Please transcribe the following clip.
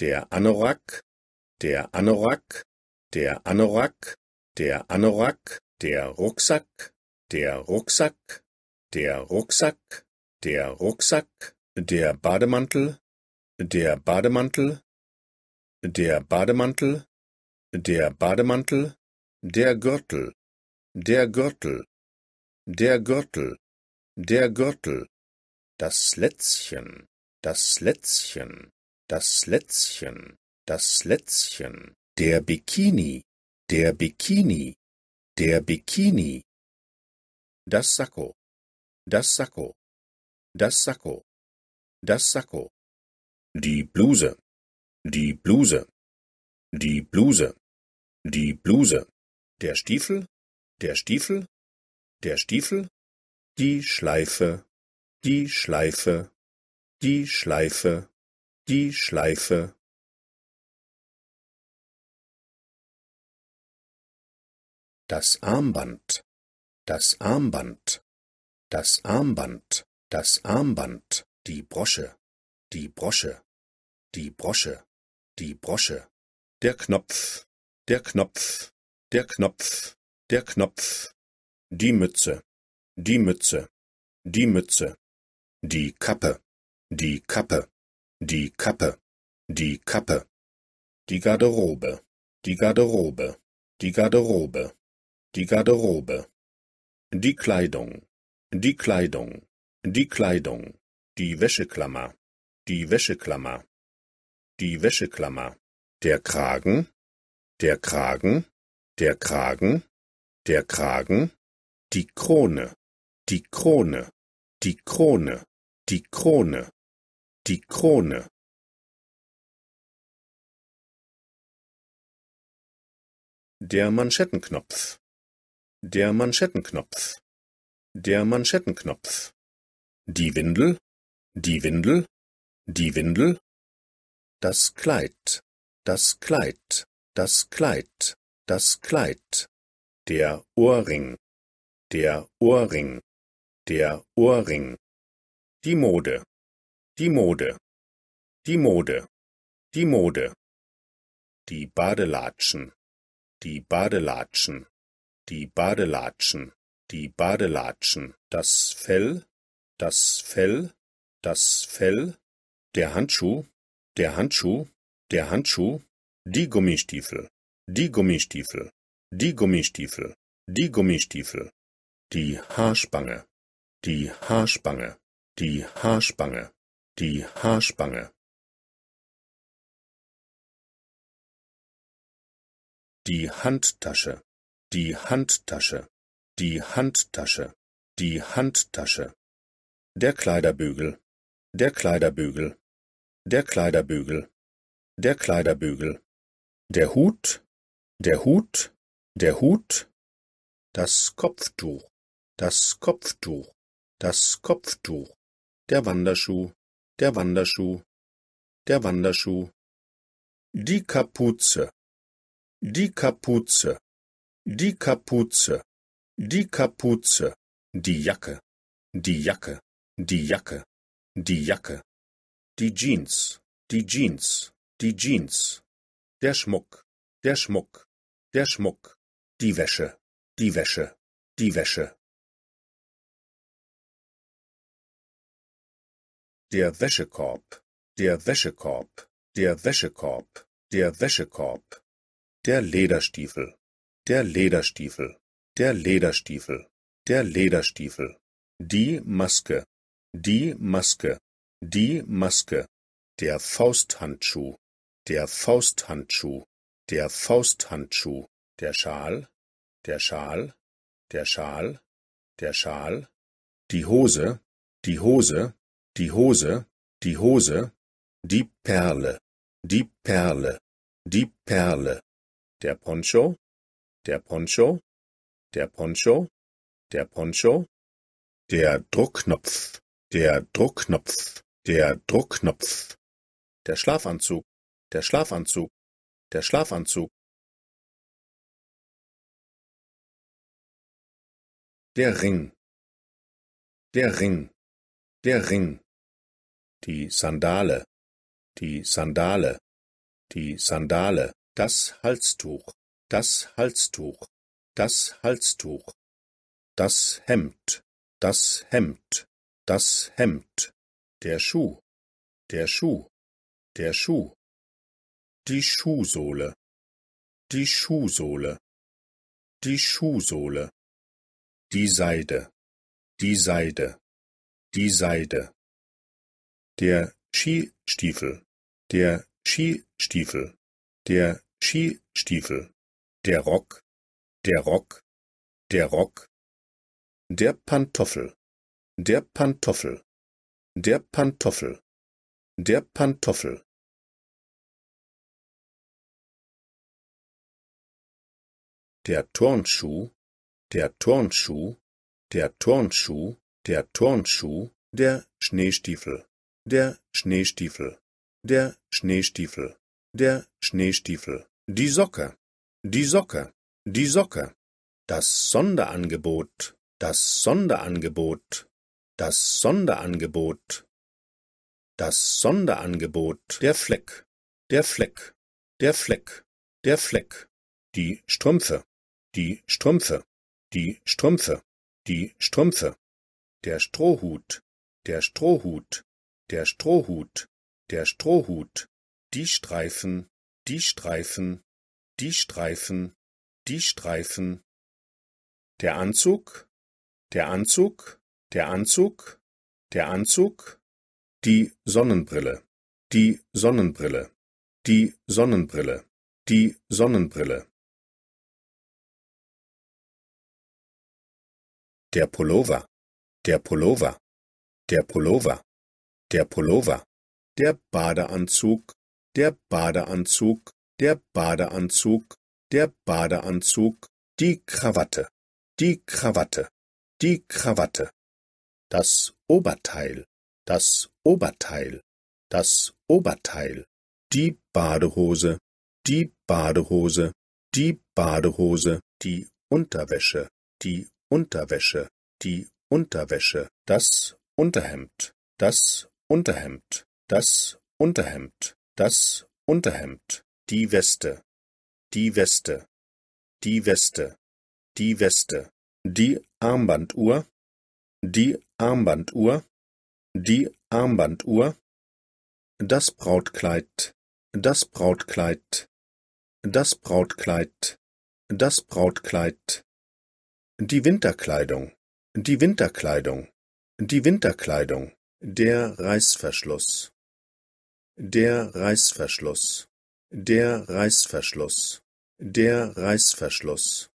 der Anorak, der Anorak, der Anorak, der Anorak, der Rucksack, der Rucksack, der Rucksack, der Rucksack, der Bademantel, der Bademantel, der Bademantel, der Bademantel, der Gürtel, der Gürtel, der Gürtel, der Gürtel, das Lätzchen, das Lätzchen, das Lätzchen, das Lätzchen, der Bikini, der Bikini, der Bikini, das Sakko, das Sakko, das Sakko, das Sakko, die Bluse, die Bluse, die Bluse, die Bluse, der Stiefel, der Stiefel, der Stiefel, die Schleife, die Schleife, die Schleife, die schleife das Armband, das Armband, das Armband, das Armband, die Brosche, die Brosche, die Brosche, die Brosche, der Knopf, der Knopf, der Knopf, der Knopf, die Mütze, die Mütze, die Mütze, die Kappe, die Kappe, die Kappe, die Kappe, die Garderobe, die Garderobe, die Garderobe, die Garderobe, die Kleidung, die Kleidung, die Kleidung, die Wäscheklammer, die Wäscheklammer, die Wäscheklammer, der Kragen, der Kragen, der Kragen, der Kragen, die Krone, die Krone, die Krone, die Krone, die krone der Manschettenknopf der Manschettenknopf der Manschettenknopf die Windel die Windel die Windel das Kleid das Kleid das Kleid das Kleid der Ohrring der Ohrring der Ohrring die Mode die Mode. Die Mode. Die Mode. Die Badelatschen. Die Badelatschen. Die Badelatschen. Die Badelatschen. Das Fell. Das Fell. Das Fell. Der Handschuh. Der Handschuh. Der Handschuh. Die Gummistiefel. Die Gummistiefel. Die Gummistiefel. Die Gummistiefel. Die Haarspange. Die Haarspange. Die Haarspange die Haarspange die Handtasche die Handtasche die Handtasche die Handtasche der Kleiderbügel der Kleiderbügel der Kleiderbügel der Kleiderbügel der Hut der Hut der Hut das Kopftuch das Kopftuch das Kopftuch der Wanderschuh der Wanderschuh, der Wanderschuh. Die Kapuze, die Kapuze, die Kapuze, die Kapuze, die Jacke, die Jacke, die Jacke, die Jacke, die Jeans, die Jeans, die Jeans, der Schmuck, der Schmuck, der Schmuck, die Wäsche, die Wäsche, die Wäsche. der Wäschekorb, der Wäschekorb, der Wäschekorb, der Wäschekorb, der Lederstiefel, der Lederstiefel, der Lederstiefel, der Lederstiefel, die Maske, die Maske, die Maske, der Fausthandschuh, der Fausthandschuh, der Fausthandschuh, der Schal, der Schal, der Schal, der Schal, die Hose, die Hose, die Hose, die Hose, die Perle, die Perle, die Perle, der Poncho, der Poncho, der Poncho, der Poncho, der Druckknopf, der Druckknopf, der Druckknopf, der Schlafanzug, der Schlafanzug, der Schlafanzug, der Ring, der Ring, der Ring. Die Sandale, die Sandale, die Sandale, das Halstuch, das Halstuch, das Halstuch, das Hemd, das Hemd, das Hemd, der Schuh, der Schuh, der Schuh, die Schuhsohle, die Schuhsohle, die Schuhsohle, die Seide, die Seide, die Seide der Skistiefel, der Skistiefel, der Skistiefel, der Rock, der Rock, der Rock, der Pantoffel, der Pantoffel, der Pantoffel, der Pantoffel. Der Turnschuh, der Turnschuh, der Turnschuh, der Turnschuh, der Schneestiefel der Schneestiefel, der Schneestiefel, der Schneestiefel, die Socke, die Socke, die Socke, das Sonderangebot, das Sonderangebot, das Sonderangebot, das Sonderangebot, der Fleck, der Fleck, der Fleck, der Fleck, die Strümpfe, die Strümpfe, die Strümpfe, die Strümpfe, der Strohhut, der Strohhut, der Strohhut, der Strohhut, die Streifen, die Streifen, die Streifen, die Streifen, der Anzug, der Anzug, der Anzug, der Anzug, die Sonnenbrille, die Sonnenbrille, die Sonnenbrille, die Sonnenbrille. Der Pullover, der Pullover, der Pullover der Pullover, der Badeanzug, der Badeanzug, der Badeanzug, der Badeanzug, die Krawatte, die Krawatte, die Krawatte, das Oberteil, das Oberteil, das Oberteil, die Badehose, die Badehose, die Badehose, die Unterwäsche, die Unterwäsche, die Unterwäsche, das Unterhemd, das Unterhemd, das Unterhemd, das Unterhemd, die Weste, die Weste, die Weste, die Weste, die Armbanduhr, die Armbanduhr, die Armbanduhr, das Brautkleid, das Brautkleid, das Brautkleid, das Brautkleid, die Winterkleidung, die Winterkleidung, die Winterkleidung, der Reißverschluss der Reißverschluss der Reißverschluss der Reißverschluss